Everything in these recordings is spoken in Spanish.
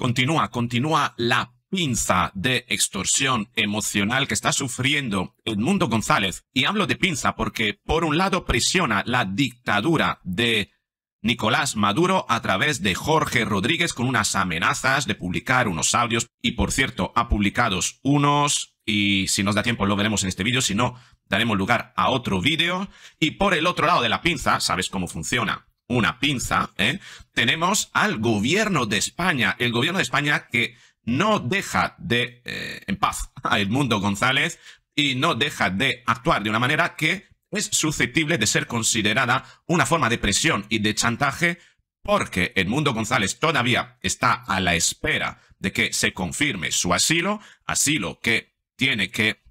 Continúa, continúa la pinza de extorsión emocional que está sufriendo Edmundo González. Y hablo de pinza porque, por un lado, presiona la dictadura de Nicolás Maduro a través de Jorge Rodríguez con unas amenazas de publicar unos audios. Y, por cierto, ha publicado unos y si nos da tiempo lo veremos en este vídeo, si no, daremos lugar a otro vídeo. Y por el otro lado de la pinza, sabes cómo funciona una pinza, ¿eh? tenemos al gobierno de España, el gobierno de España que no deja de, eh, en paz, a Edmundo González y no deja de actuar de una manera que es susceptible de ser considerada una forma de presión y de chantaje porque Edmundo González todavía está a la espera de que se confirme su asilo, asilo que tiene que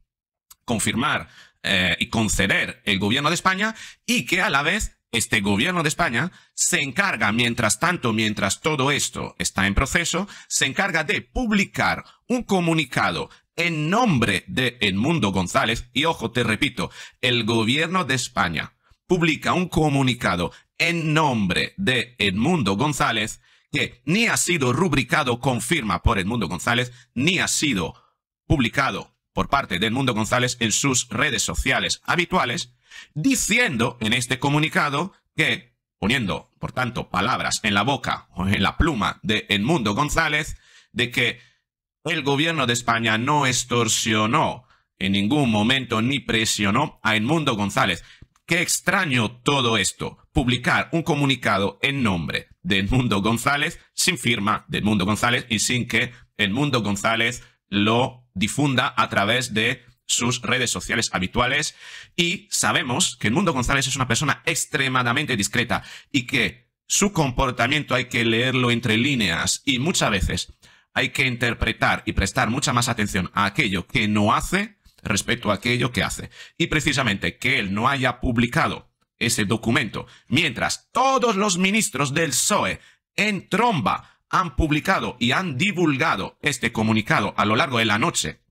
confirmar eh, y conceder el gobierno de España y que a la vez este gobierno de España se encarga, mientras tanto, mientras todo esto está en proceso, se encarga de publicar un comunicado en nombre de Edmundo González, y ojo, te repito, el gobierno de España publica un comunicado en nombre de Edmundo González que ni ha sido rubricado con firma por Edmundo González, ni ha sido publicado por parte de Edmundo González en sus redes sociales habituales, diciendo en este comunicado que, poniendo, por tanto, palabras en la boca o en la pluma de Edmundo González, de que el gobierno de España no extorsionó en ningún momento ni presionó a Edmundo González. Qué extraño todo esto, publicar un comunicado en nombre de Edmundo González, sin firma de Edmundo González y sin que Edmundo González lo difunda a través de sus redes sociales habituales y sabemos que el mundo González es una persona extremadamente discreta y que su comportamiento hay que leerlo entre líneas y muchas veces hay que interpretar y prestar mucha más atención a aquello que no hace respecto a aquello que hace. Y precisamente que él no haya publicado ese documento, mientras todos los ministros del PSOE en tromba han publicado y han divulgado este comunicado a lo largo de la noche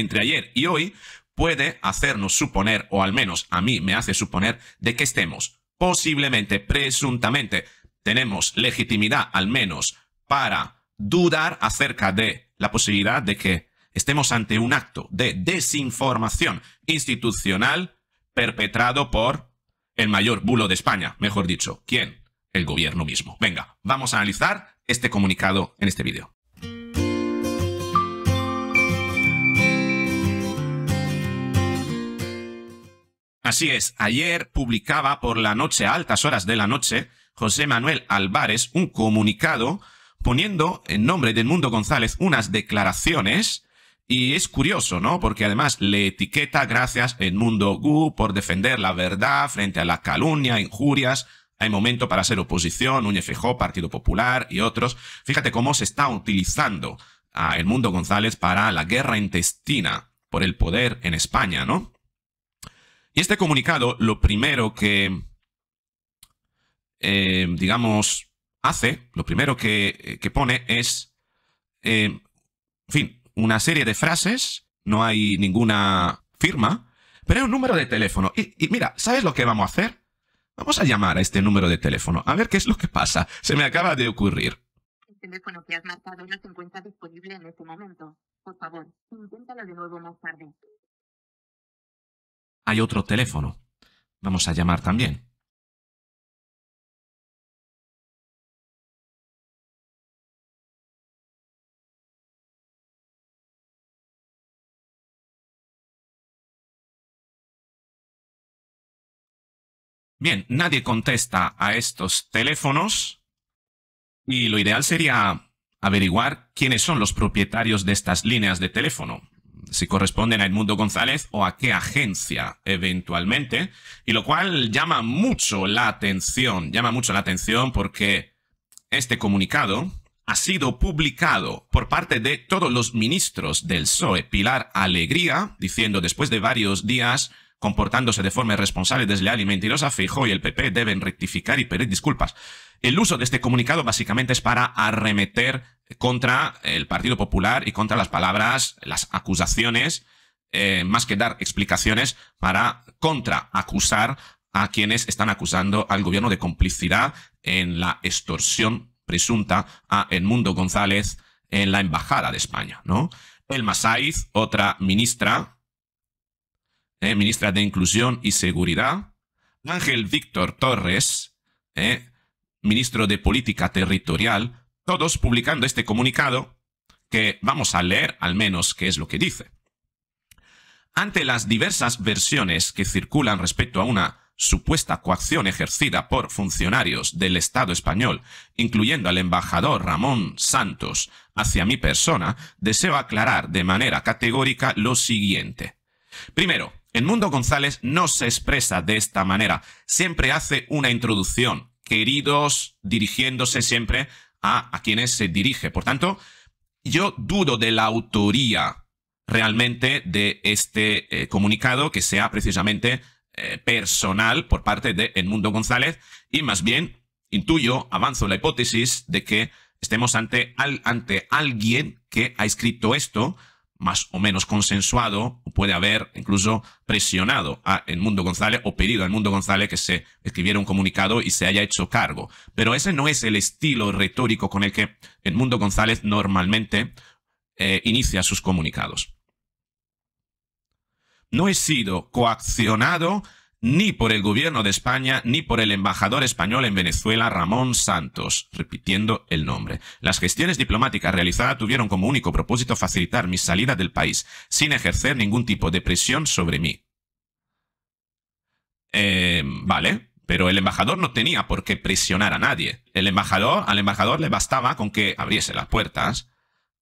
entre ayer y hoy puede hacernos suponer, o al menos a mí me hace suponer, de que estemos posiblemente, presuntamente, tenemos legitimidad al menos para dudar acerca de la posibilidad de que estemos ante un acto de desinformación institucional perpetrado por el mayor bulo de España, mejor dicho, ¿quién? El gobierno mismo. Venga, vamos a analizar este comunicado en este vídeo. Así es, ayer publicaba por la noche, a altas horas de la noche, José Manuel Álvarez un comunicado poniendo en nombre de Mundo González unas declaraciones y es curioso, ¿no? Porque además le etiqueta gracias el Mundo Gu por defender la verdad frente a la calumnia, injurias. Hay momento para ser oposición, un Partido Popular y otros. Fíjate cómo se está utilizando a El Mundo González para la guerra intestina por el poder en España, ¿no? Y este comunicado, lo primero que, eh, digamos, hace, lo primero que, eh, pone es, eh, en fin, una serie de frases, no hay ninguna firma, pero hay un número de teléfono. Y, mira, ¿sabes lo que vamos a hacer? Vamos a llamar a este número de teléfono, a ver qué es lo que pasa. Se me acaba de ocurrir. El teléfono que has marcado no se encuentra disponible en este momento. Por favor, inténtalo de nuevo más tarde. Hay otro teléfono. Vamos a llamar también. Bien, nadie contesta a estos teléfonos y lo ideal sería averiguar quiénes son los propietarios de estas líneas de teléfono si corresponden a Edmundo González o a qué agencia eventualmente, y lo cual llama mucho la atención, llama mucho la atención porque este comunicado ha sido publicado por parte de todos los ministros del PSOE. Pilar Alegría, diciendo después de varios días comportándose de forma irresponsable, desleal y mentirosa, Feijóo y el PP deben rectificar y pedir disculpas. El uso de este comunicado básicamente es para arremeter contra el Partido Popular y contra las palabras, las acusaciones, eh, más que dar explicaciones para contraacusar a quienes están acusando al gobierno de complicidad en la extorsión presunta a Edmundo González en la Embajada de España, ¿no? El Masaiz, otra ministra eh, ministra de Inclusión y Seguridad, Ángel Víctor Torres, eh, ministro de Política Territorial, todos publicando este comunicado que vamos a leer al menos qué es lo que dice. Ante las diversas versiones que circulan respecto a una supuesta coacción ejercida por funcionarios del Estado español, incluyendo al embajador Ramón Santos, hacia mi persona, deseo aclarar de manera categórica lo siguiente. Primero, el mundo González no se expresa de esta manera, siempre hace una introducción, queridos, dirigiéndose siempre a, quienes se dirige. Por tanto, yo dudo de la autoría realmente de este eh, comunicado que sea precisamente eh, personal por parte de Mundo González y más bien intuyo, avanzo la hipótesis de que estemos ante, ante alguien que ha escrito esto más o menos consensuado, o puede haber incluso presionado a mundo González o pedido al mundo González que se escribiera un comunicado y se haya hecho cargo. Pero ese no es el estilo retórico con el que el mundo González normalmente eh, inicia sus comunicados. No he sido coaccionado ni por el gobierno de España ni por el embajador español en Venezuela, Ramón Santos, repitiendo el nombre. Las gestiones diplomáticas realizadas tuvieron como único propósito facilitar mi salida del país, sin ejercer ningún tipo de presión sobre mí. Eh, vale, pero el embajador no tenía por qué presionar a nadie. El embajador, al embajador le bastaba con que abriese las puertas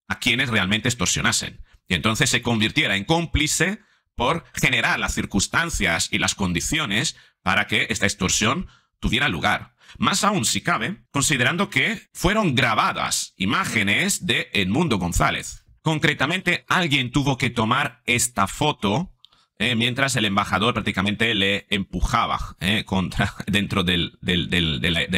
a quienes realmente extorsionasen. Y entonces se convirtiera en cómplice por generar las circunstancias y las condiciones para que esta extorsión tuviera lugar. Más aún si cabe, considerando que fueron grabadas imágenes de Edmundo González. Concretamente, alguien tuvo que tomar esta foto eh, mientras el embajador prácticamente le empujaba eh, dentro del,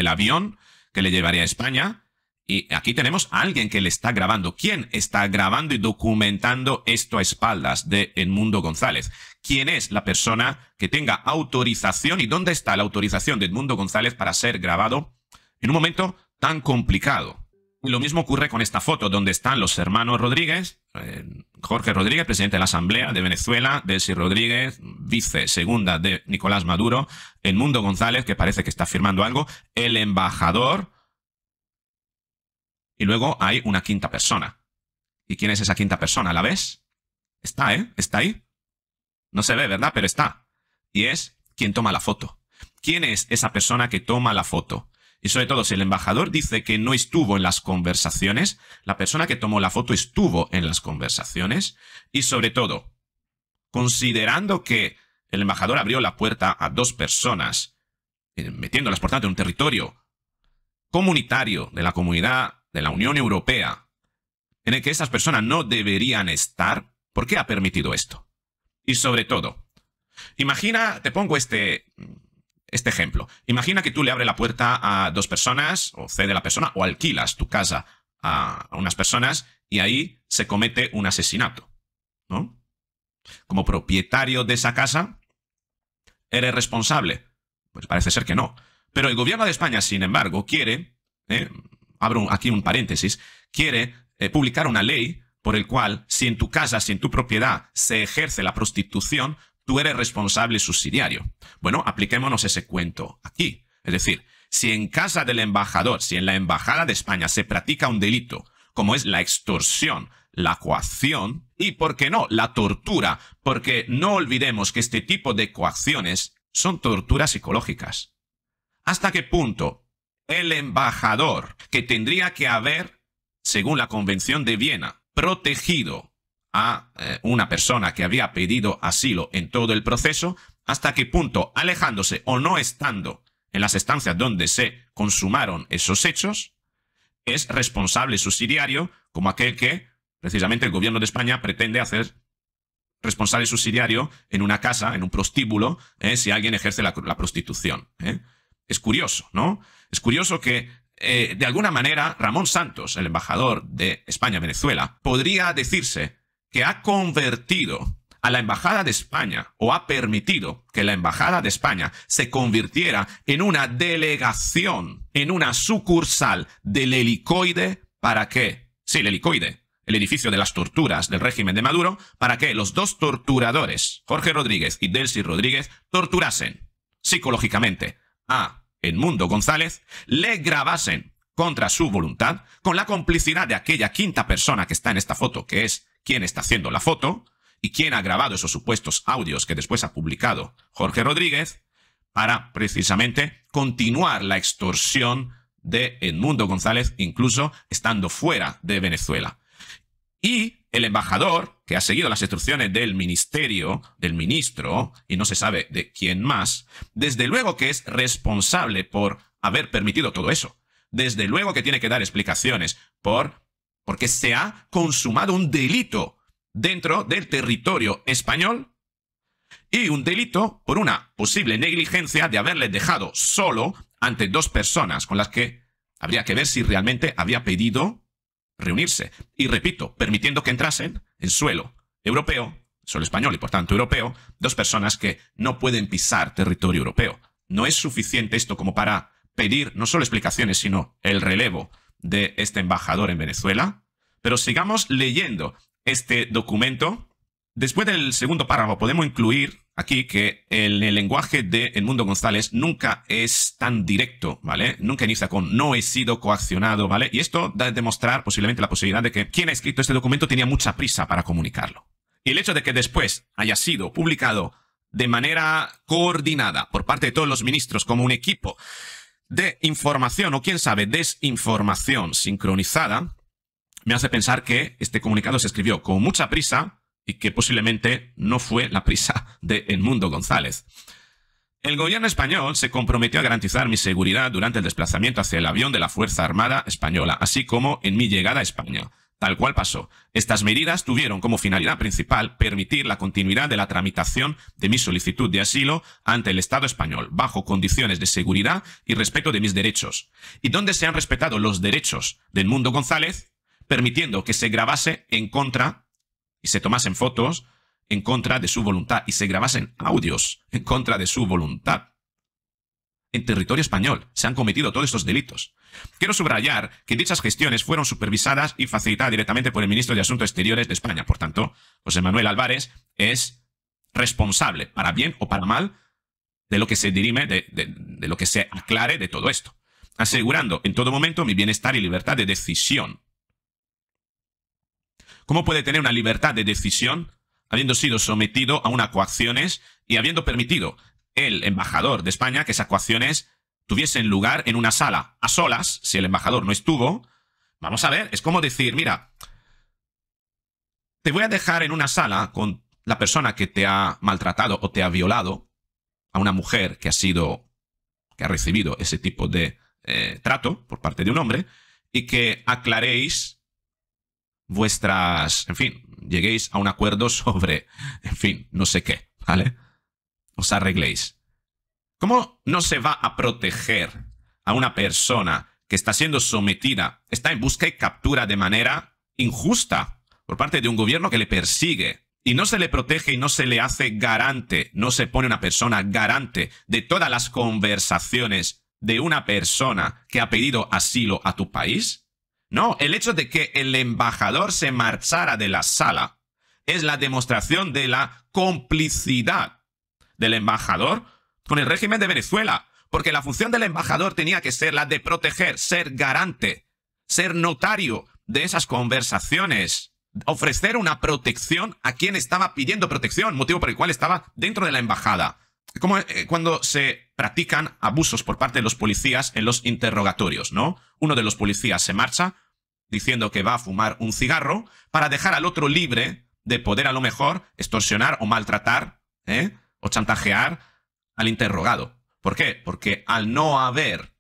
avión que le llevaría a España y aquí tenemos a alguien que le está grabando. ¿Quién está grabando y documentando esto a espaldas de Edmundo González? ¿Quién es la persona que tenga autorización y dónde está la autorización de Edmundo González para ser grabado en un momento tan complicado? lo mismo ocurre con esta foto, donde están los hermanos Rodríguez, eh, Jorge Rodríguez, presidente de la Asamblea de Venezuela, Desi Rodríguez, vice segunda de Nicolás Maduro, Edmundo González, que parece que está firmando algo, el embajador, y luego hay una quinta persona. ¿Y quién es esa quinta persona? ¿La ves? Está, ¿eh? Está ahí. No se ve, ¿verdad? Pero está. Y es quien toma la foto. ¿Quién es esa persona que toma la foto? Y sobre todo, si el embajador dice que no estuvo en las conversaciones, la persona que tomó la foto estuvo en las conversaciones. Y sobre todo, considerando que el embajador abrió la puerta a dos personas, eh, metiéndolas, por tanto, en un territorio comunitario de la comunidad de la Unión Europea, en el que esas personas no deberían estar, ¿por qué ha permitido esto? Y sobre todo, imagina, te pongo este, este ejemplo. Imagina que tú le abres la puerta a dos personas, o cede la persona, o alquilas tu casa a, unas personas, y ahí se comete un asesinato. ¿No? Como propietario de esa casa, ¿eres responsable? Pues parece ser que no. Pero el gobierno de España, sin embargo, quiere, eh, abro aquí un paréntesis, quiere eh, publicar una ley por el cual si en tu casa, si en tu propiedad se ejerce la prostitución, tú eres responsable subsidiario. Bueno, apliquémonos ese cuento aquí. Es decir, si en casa del embajador, si en la embajada de España se practica un delito, como es la extorsión, la coacción y, ¿por qué no?, la tortura, porque no olvidemos que este tipo de coacciones son torturas psicológicas. ¿Hasta qué punto el embajador, que tendría que haber, según la Convención de Viena, protegido a eh, una persona que había pedido asilo en todo el proceso, hasta qué punto, alejándose o no estando en las estancias donde se consumaron esos hechos, es responsable subsidiario como aquel que, precisamente, el gobierno de España pretende hacer responsable subsidiario en una casa, en un prostíbulo, eh, si alguien ejerce la, prostitución. Eh. Es curioso, ¿no? Es curioso que eh, de alguna manera, Ramón Santos, el embajador de España Venezuela, podría decirse que ha convertido a la Embajada de España o ha permitido que la Embajada de España se convirtiera en una delegación, en una sucursal del helicoide para que, sí, el helicoide, el edificio de las torturas del régimen de Maduro, para que los dos torturadores, Jorge Rodríguez y Delcy Rodríguez, torturasen psicológicamente a Edmundo González, le grabasen contra su voluntad, con la complicidad de aquella quinta persona que está en esta foto, que es quien está haciendo la foto, y quien ha grabado esos supuestos audios que después ha publicado Jorge Rodríguez, para precisamente continuar la extorsión de Edmundo González, incluso estando fuera de Venezuela. Y el embajador, que ha seguido las instrucciones del ministerio, del ministro, y no se sabe de quién más, desde luego que es responsable por haber permitido todo eso. Desde luego que tiene que dar explicaciones por porque se ha consumado un delito dentro del territorio español y un delito por una posible negligencia de haberle dejado solo ante dos personas con las que habría que ver si realmente había pedido reunirse. Y repito, permitiendo que entrasen en suelo europeo, suelo español y por tanto europeo, dos personas que no pueden pisar territorio europeo. No es suficiente esto como para pedir no solo explicaciones, sino el relevo de este embajador en Venezuela. Pero sigamos leyendo este documento. Después del segundo párrafo podemos incluir aquí que el, lenguaje de El González nunca es tan directo, ¿vale? Nunca inicia con no he sido coaccionado, ¿vale? Y esto da a demostrar posiblemente la posibilidad de que quien ha escrito este documento tenía mucha prisa para comunicarlo. Y el hecho de que después haya sido publicado de manera coordinada por parte de todos los ministros como un equipo de información o quién sabe, desinformación sincronizada, me hace pensar que este comunicado se escribió con mucha prisa y que posiblemente no fue la prisa de Edmundo González. El gobierno español se comprometió a garantizar mi seguridad durante el desplazamiento hacia el avión de la Fuerza Armada Española, así como en mi llegada a España. Tal cual pasó. Estas medidas tuvieron como finalidad principal permitir la continuidad de la tramitación de mi solicitud de asilo ante el Estado español, bajo condiciones de seguridad y respeto de mis derechos. Y dónde se han respetado los derechos de mundo González, permitiendo que se grabase en contra y se tomasen fotos en contra de su voluntad y se grabasen audios en contra de su voluntad. En territorio español se han cometido todos estos delitos. Quiero subrayar que dichas gestiones fueron supervisadas y facilitadas directamente por el ministro de Asuntos Exteriores de España. Por tanto, José Manuel Álvarez es responsable, para bien o para mal, de lo que se dirime, de, lo que se aclare de todo esto, asegurando en todo momento mi bienestar y libertad de decisión. ¿Cómo puede tener una libertad de decisión habiendo sido sometido a unas coacciones y habiendo permitido el embajador de España que esas coacciones tuviesen lugar en una sala a solas, si el embajador no estuvo? Vamos a ver, es como decir, mira, te voy a dejar en una sala con la persona que te ha maltratado o te ha violado, a una mujer que ha sido, que ha recibido ese tipo de eh, trato por parte de un hombre, y que aclaréis vuestras, en fin, lleguéis a un acuerdo sobre, en fin, no sé qué, ¿vale? Os arregléis. ¿Cómo no se va a proteger a una persona que está siendo sometida, está en busca y captura de manera injusta por parte de un gobierno que le persigue? Y no se le protege y no se le hace garante, no se pone una persona garante de todas las conversaciones de una persona que ha pedido asilo a tu país? No, el hecho de que el embajador se marchara de la sala es la demostración de la complicidad del embajador con el régimen de Venezuela, porque la función del embajador tenía que ser la de proteger, ser garante, ser notario de esas conversaciones, ofrecer una protección a quien estaba pidiendo protección, motivo por el cual estaba dentro de la embajada como eh, cuando se practican abusos por parte de los policías en los interrogatorios, ¿no? Uno de los policías se marcha diciendo que va a fumar un cigarro para dejar al otro libre de poder a lo mejor extorsionar o maltratar ¿eh? o chantajear al interrogado. ¿Por qué? Porque al no haber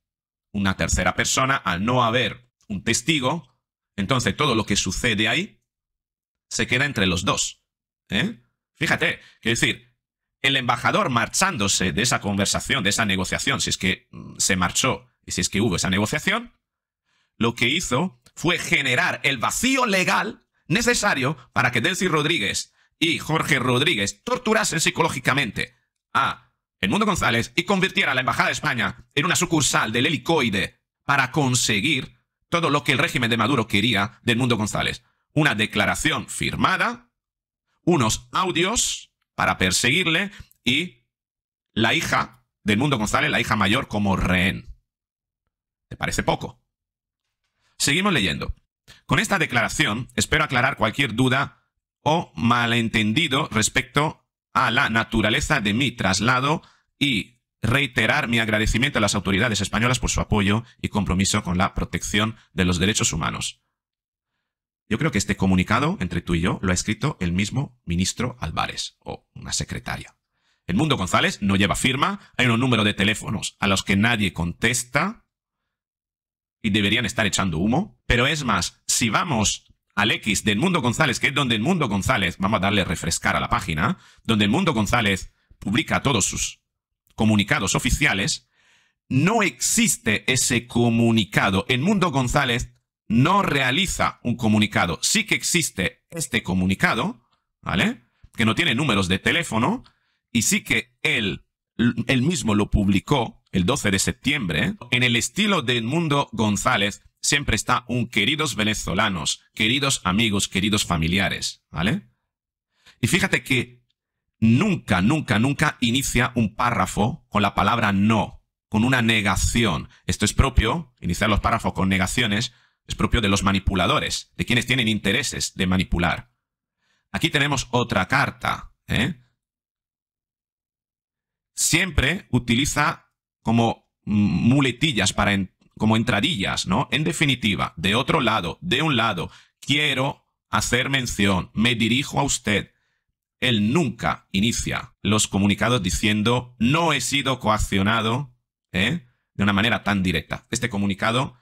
una tercera persona, al no haber un testigo, entonces todo lo que sucede ahí se queda entre los dos. ¿eh? Fíjate, quiero decir, el embajador marchándose de esa conversación, de esa negociación, si es que mm, se marchó y si es que hubo esa negociación, lo que hizo fue generar el vacío legal necesario para que Delcy Rodríguez y Jorge Rodríguez torturasen psicológicamente a El Mundo González y convirtiera a la Embajada de España en una sucursal del helicoide para conseguir todo lo que el régimen de Maduro quería de Mundo González. Una declaración firmada, unos audios para perseguirle y la hija del mundo González, la hija mayor, como rehén. ¿Te parece poco? Seguimos leyendo. Con esta declaración espero aclarar cualquier duda o malentendido respecto a la naturaleza de mi traslado y reiterar mi agradecimiento a las autoridades españolas por su apoyo y compromiso con la protección de los derechos humanos. Yo creo que este comunicado entre tú y yo lo ha escrito el mismo ministro Álvarez o una secretaria. El mundo González no lleva firma, hay un número de teléfonos a los que nadie contesta y deberían estar echando humo. Pero es más, si vamos al X del Mundo González, que es donde el Mundo González, vamos a darle refrescar a la página, donde el Mundo González publica todos sus comunicados oficiales, no existe ese comunicado. El Mundo González no realiza un comunicado. Sí que existe este comunicado, ¿vale? Que no tiene números de teléfono y sí que él, mismo lo publicó el 12 de septiembre. En el estilo de Mundo González siempre está un queridos venezolanos, queridos amigos, queridos familiares, ¿vale? Y fíjate que nunca, nunca, nunca inicia un párrafo con la palabra no, con una negación. Esto es propio, iniciar los párrafos con negaciones, es propio de los manipuladores, de quienes tienen intereses de manipular. Aquí tenemos otra carta. ¿eh? Siempre utiliza como muletillas para como entradillas, ¿no? En definitiva, de otro lado, de un lado, quiero hacer mención, me dirijo a usted. Él nunca inicia los comunicados diciendo no he sido coaccionado ¿eh? de una manera tan directa. Este comunicado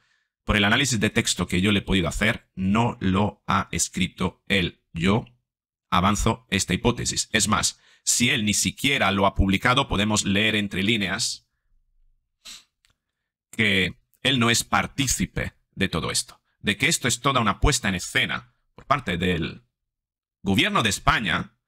por el análisis de texto que yo le he podido hacer, no lo ha escrito él. Yo avanzo esta hipótesis. Es más, si él ni siquiera lo ha publicado, podemos leer entre líneas que él no es partícipe de todo esto, de que esto es toda una puesta en escena por parte del gobierno de España,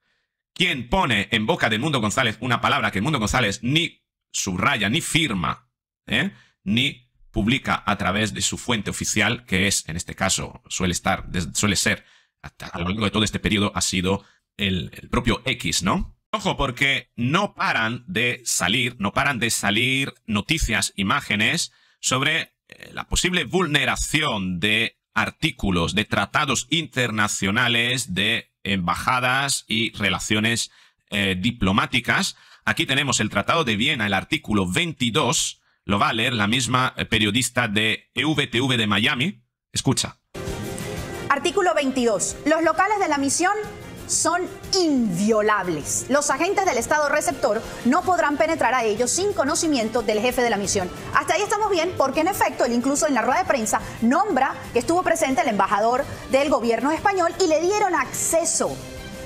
quien pone en boca de Mundo González una palabra que Mundo González ni subraya, ni firma, ¿eh? ni publica a través de su fuente oficial, que es, en este caso, suele estar, suele ser, a lo largo de todo este periodo, ha sido el, propio X, ¿no? Ojo, porque no paran de salir, no paran de salir noticias, imágenes sobre eh, la posible vulneración de artículos, de tratados internacionales, de embajadas y relaciones eh, diplomáticas. Aquí tenemos el Tratado de Viena, el artículo 22, lo va a leer la misma eh, periodista de EVTV de Miami. Escucha. Artículo 22. Los locales de la misión son inviolables. Los agentes del Estado receptor no podrán penetrar a ellos sin conocimiento del jefe de la misión. Hasta ahí estamos bien porque en efecto él incluso en la rueda de prensa nombra que estuvo presente el embajador del gobierno español y le dieron acceso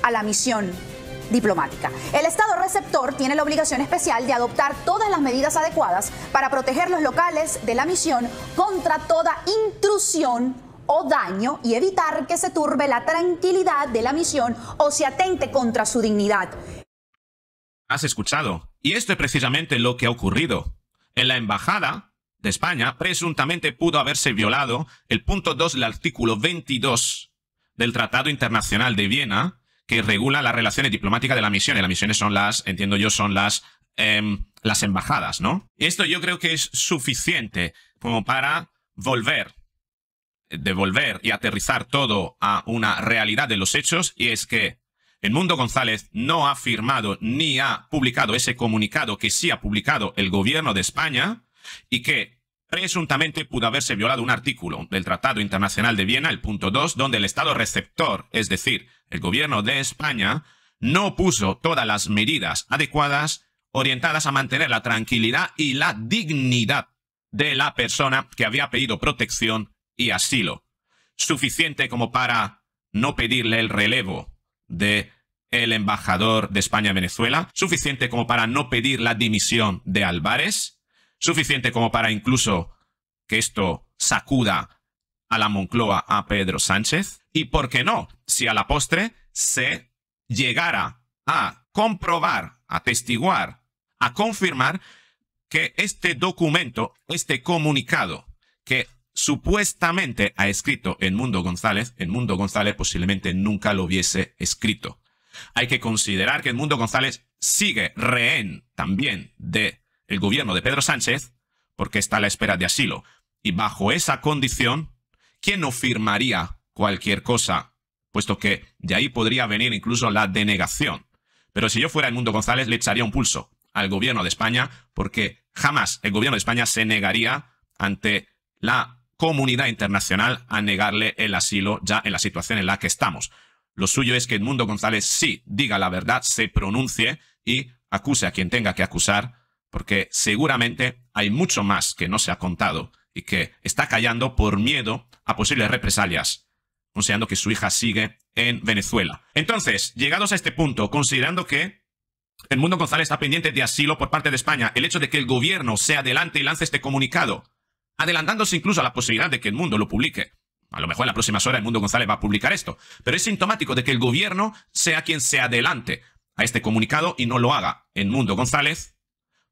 a la misión diplomática. El Estado receptor tiene la obligación especial de adoptar todas las medidas adecuadas para proteger los locales de la misión contra toda intrusión o daño y evitar que se turbe la tranquilidad de la misión o se atente contra su dignidad. Has escuchado, y esto es precisamente lo que ha ocurrido. En la embajada de España presuntamente pudo haberse violado el punto 2 del artículo 22 del Tratado Internacional de Viena, que regula las relaciones diplomáticas de la misión, y Las misiones son las, entiendo yo, son las, em, las embajadas, ¿no? Esto yo creo que es suficiente como para volver, devolver y aterrizar todo a una realidad de los hechos, y es que el Mundo González no ha firmado ni ha publicado ese comunicado que sí ha publicado el gobierno de España y que Presuntamente pudo haberse violado un artículo del Tratado Internacional de Viena, el punto 2, donde el Estado receptor, es decir, el gobierno de España, no puso todas las medidas adecuadas orientadas a mantener la tranquilidad y la dignidad de la persona que había pedido protección y asilo, suficiente como para no pedirle el relevo de el embajador de España en Venezuela, suficiente como para no pedir la dimisión de Álvarez, suficiente como para incluso que esto sacuda a la Moncloa a Pedro Sánchez? ¿Y por qué no? Si a la postre se llegara a comprobar, a testiguar, a confirmar que este documento, este comunicado que supuestamente ha escrito el Mundo González, el Mundo González posiblemente nunca lo hubiese escrito. Hay que considerar que el Mundo González sigue rehén también de el gobierno de Pedro Sánchez, porque está a la espera de asilo. Y bajo esa condición, ¿quién no firmaría cualquier cosa? Puesto que de ahí podría venir incluso la denegación. Pero si yo fuera el Mundo González, le echaría un pulso al gobierno de España, porque jamás el gobierno de España se negaría ante la comunidad internacional a negarle el asilo ya en la situación en la que estamos. Lo suyo es que Edmundo González sí diga la verdad, se pronuncie y acuse a quien tenga que acusar porque seguramente hay mucho más que no se ha contado y que está callando por miedo a posibles represalias, considerando que su hija sigue en Venezuela. Entonces, llegados a este punto, considerando que el mundo González está pendiente de asilo por parte de España, el hecho de que el gobierno se adelante y lance este comunicado, adelantándose incluso a la posibilidad de que el mundo lo publique, a lo mejor en la próxima hora el Mundo González va a publicar esto. Pero es sintomático de que el gobierno sea quien se adelante a este comunicado y no lo haga. El Mundo González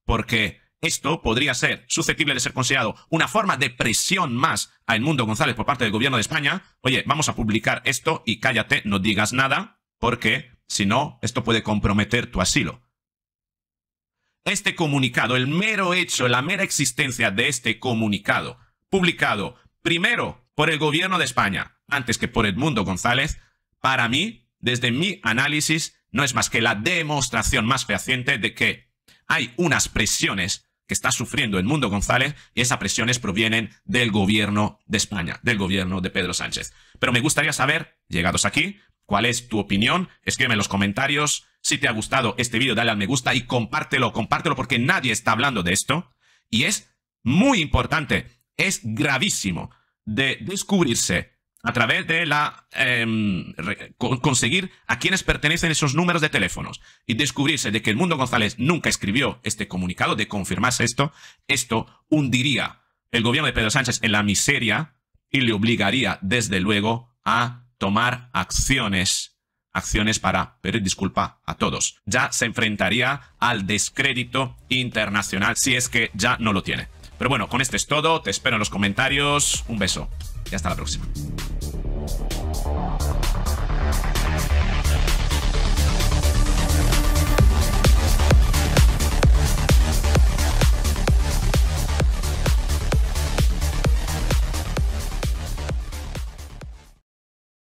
porque esto podría ser susceptible de ser considerado una forma de presión más a Edmundo González por parte del gobierno de España. Oye, vamos a publicar esto y cállate, no digas nada, porque si no, esto puede comprometer tu asilo. Este comunicado, el mero hecho, la mera existencia de este comunicado, publicado primero por el gobierno de España, antes que por Edmundo González, para mí, desde mi análisis, no es más que la demostración más fehaciente de que hay unas presiones que está sufriendo el mundo González y esas presiones provienen del gobierno de España, del gobierno de Pedro Sánchez. Pero me gustaría saber, llegados aquí, cuál es tu opinión. Escríbeme en los comentarios. Si te ha gustado este vídeo, dale al me gusta y compártelo, compártelo porque nadie está hablando de esto. Y es muy importante, es gravísimo de descubrirse a través de la em, conseguir a quienes pertenecen esos números de teléfonos y descubrirse de que el mundo González nunca escribió este comunicado, de confirmarse esto, esto hundiría el gobierno de Pedro Sánchez en la miseria y le obligaría, desde luego, a tomar acciones, acciones para pedir disculpa a todos. Ya se enfrentaría al descrédito internacional si es que ya no lo tiene. Pero bueno, con esto es todo, te espero en los comentarios, un beso y hasta la próxima. Thank you.